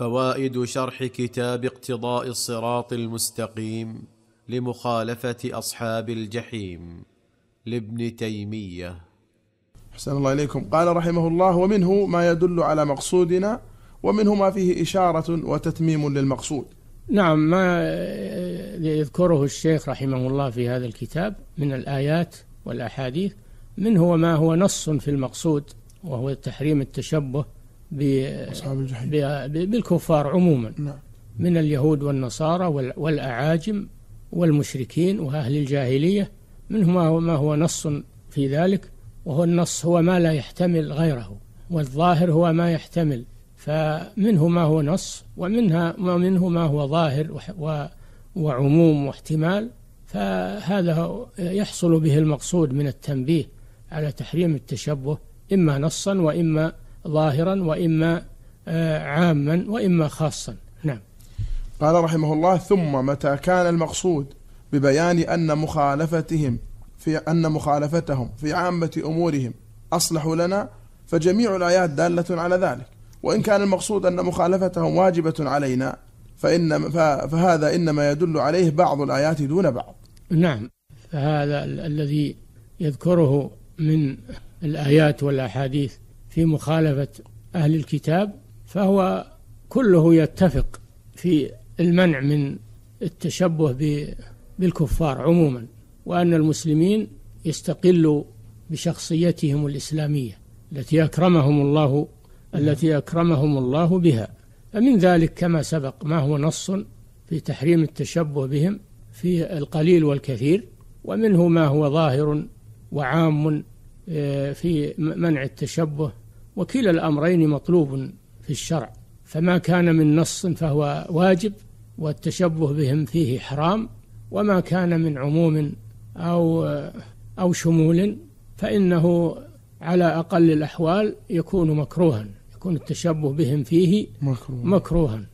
فوائد شرح كتاب اقتضاء الصراط المستقيم لمخالفه اصحاب الجحيم لابن تيميه احسن الله اليكم قال رحمه الله ومنه ما يدل على مقصودنا ومنه ما فيه اشاره وتتميم للمقصود نعم ما يذكره الشيخ رحمه الله في هذا الكتاب من الآيات والأحاديث منه ما هو نص في المقصود وهو تحريم التشبه بالكفار عموما نعم. من اليهود والنصارى والأعاجم والمشركين وأهل الجاهلية منه ما هو نص في ذلك وهو النص هو ما لا يحتمل غيره والظاهر هو ما يحتمل فمنه ما هو نص ومنها ومنه ما هو ظاهر وعموم واحتمال فهذا يحصل به المقصود من التنبيه على تحريم التشبه إما نصا وإما ظاهرا وإما آه، عاما وإما خاصا نعم قال رحمه الله ثم متى كان المقصود ببيان أن مخالفتهم في أن مخالفتهم في عامة أمورهم أصلح لنا فجميع الآيات دالة على ذلك وإن كان المقصود أن مخالفتهم واجبة علينا فإن فهذا إنما يدل عليه بعض الآيات دون بعض نعم فهذا الذي يذكره من الآيات والأحاديث في مخالفة أهل الكتاب فهو كله يتفق في المنع من التشبه بالكفار عموما وأن المسلمين يستقلوا بشخصيتهم الإسلامية التي أكرمهم الله التي أكرمهم الله بها فمن ذلك كما سبق ما هو نص في تحريم التشبه بهم في القليل والكثير ومنه ما هو ظاهر وعام آه، في منع التشبه وكلا الأمرين مطلوب في الشرع فما كان من نص فهو واجب والتشبه بهم فيه حرام وما كان من عموم أو أو شمول فإنه على أقل الأحوال يكون مكروها يكون التشبه بهم فيه مكروها, مكروها